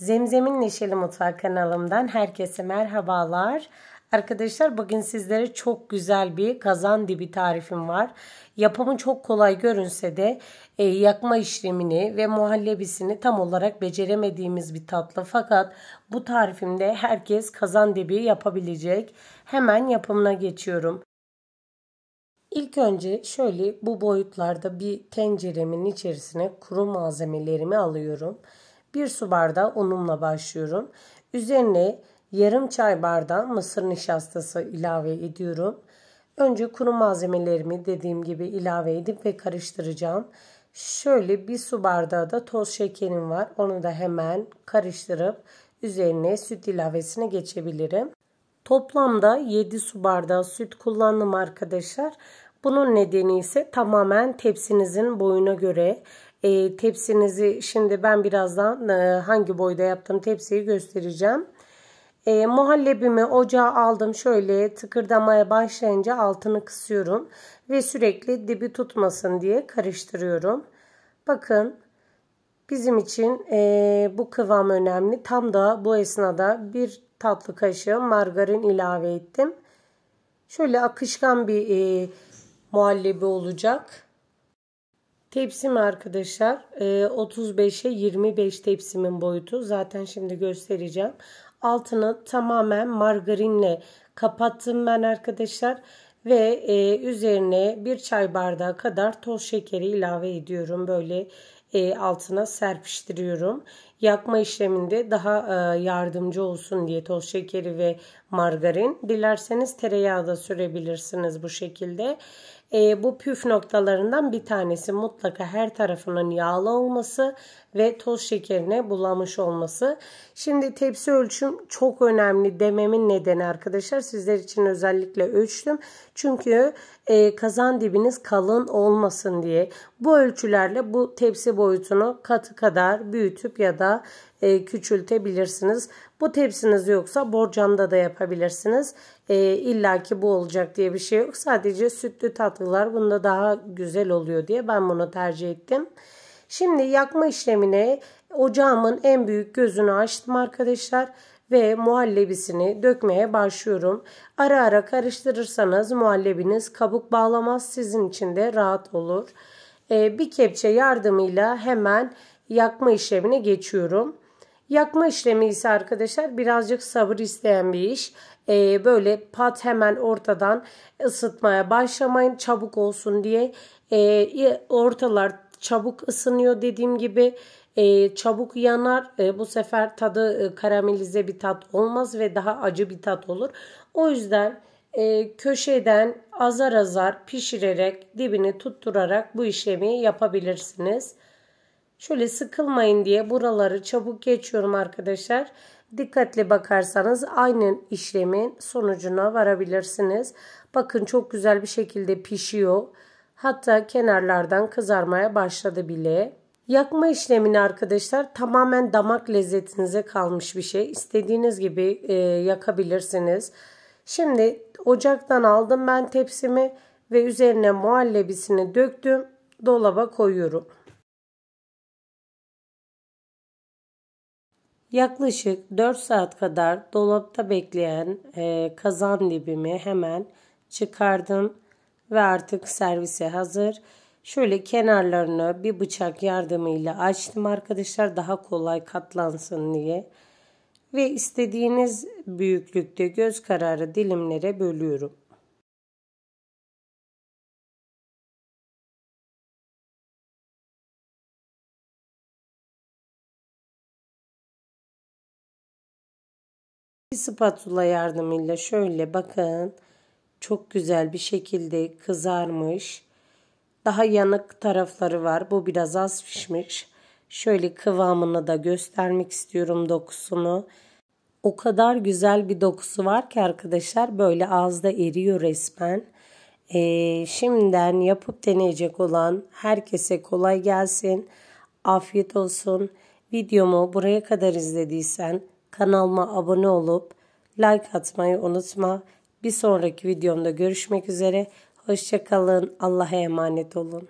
Zemzem'in Neşeli Mutfağı kanalımdan herkese merhabalar. Arkadaşlar bugün sizlere çok güzel bir kazan dibi tarifim var. Yapımı çok kolay görünse de e, yakma işlemini ve muhallebisini tam olarak beceremediğimiz bir tatlı. Fakat bu tarifimde herkes kazan dibi yapabilecek. Hemen yapımına geçiyorum. İlk önce şöyle bu boyutlarda bir tenceremin içerisine kuru malzemelerimi alıyorum 1 su bardağı unumla başlıyorum. Üzerine yarım çay bardağı mısır nişastası ilave ediyorum. Önce kuru malzemelerimi dediğim gibi ilave edip ve karıştıracağım. Şöyle bir su bardağı da toz şekerim var. Onu da hemen karıştırıp üzerine süt ilavesine geçebilirim. Toplamda 7 su bardağı süt kullandım arkadaşlar. Bunun nedeni ise tamamen tepsinizin boyuna göre e, tepsinizi şimdi ben birazdan e, hangi boyda yaptım tepsiyi göstereceğim. E, muhallebimi ocağa aldım. Şöyle tıkırdamaya başlayınca altını kısıyorum. Ve sürekli dibi tutmasın diye karıştırıyorum. Bakın bizim için e, bu kıvam önemli. Tam da bu esnada bir tatlı kaşığı margarin ilave ettim. Şöyle akışkan bir e, muhallebi olacak. Tepsim arkadaşlar 35'e 25 tepsimin boyutu. Zaten şimdi göstereceğim. Altını tamamen margarinle kapattım ben arkadaşlar. Ve e, üzerine bir çay bardağı kadar toz şekeri ilave ediyorum. Böyle e, altına serpiştiriyorum. Yakma işleminde daha e, yardımcı olsun diye toz şekeri ve margarin. Dilerseniz tereyağı da sürebilirsiniz bu şekilde. Ee, bu püf noktalarından bir tanesi mutlaka her tarafının yağlı olması ve toz şekerine bulanmış olması. Şimdi tepsi ölçüm çok önemli dememin nedeni arkadaşlar sizler için özellikle ölçtüm. Çünkü e, kazan dibiniz kalın olmasın diye bu ölçülerle bu tepsi boyutunu katı kadar büyütüp ya da e, küçültebilirsiniz. Bu tepsiniz yoksa borcamda da yapabilirsiniz. E, İlla ki bu olacak diye bir şey yok. Sadece sütlü tatlılar bunda daha güzel oluyor diye ben bunu tercih ettim. Şimdi yakma işlemine ocağımın en büyük gözünü açtım arkadaşlar ve muhallebisini dökmeye başlıyorum. Ara ara karıştırırsanız muhallebiniz kabuk bağlamaz sizin için de rahat olur. Ee, bir kepçe yardımıyla hemen yakma işlemine geçiyorum. Yakma işlemi ise arkadaşlar birazcık sabır isteyen bir iş. Ee, böyle pat hemen ortadan ısıtmaya başlamayın çabuk olsun diye. Ee, ortalar çabuk ısınıyor dediğim gibi. E, çabuk yanar. E, bu sefer tadı e, karamelize bir tat olmaz ve daha acı bir tat olur. O yüzden e, köşeden azar azar pişirerek dibini tutturarak bu işlemi yapabilirsiniz. Şöyle sıkılmayın diye buraları çabuk geçiyorum arkadaşlar. Dikkatli bakarsanız aynı işlemin sonucuna varabilirsiniz. Bakın çok güzel bir şekilde pişiyor. Hatta kenarlardan kızarmaya başladı bile. Yakma işlemini arkadaşlar tamamen damak lezzetinize kalmış bir şey. İstediğiniz gibi e, yakabilirsiniz. Şimdi ocaktan aldım ben tepsimi ve üzerine muhallebisini döktüm. Dolaba koyuyorum. Yaklaşık 4 saat kadar dolapta bekleyen e, kazan dibimi hemen çıkardım ve artık servise hazır. Şöyle kenarlarını bir bıçak yardımıyla açtım arkadaşlar daha kolay katlansın diye. Ve istediğiniz büyüklükte göz kararı dilimlere bölüyorum. Bir spatula yardımıyla şöyle bakın çok güzel bir şekilde kızarmış. Daha yanık tarafları var. Bu biraz az pişmiş. Şöyle kıvamını da göstermek istiyorum dokusunu. O kadar güzel bir dokusu var ki arkadaşlar böyle ağızda eriyor resmen. Ee, şimdiden yapıp deneyecek olan herkese kolay gelsin. Afiyet olsun. Videomu buraya kadar izlediysen kanalıma abone olup like atmayı unutma. Bir sonraki videomda görüşmek üzere. Hoşçakalın. Allah'a emanet olun.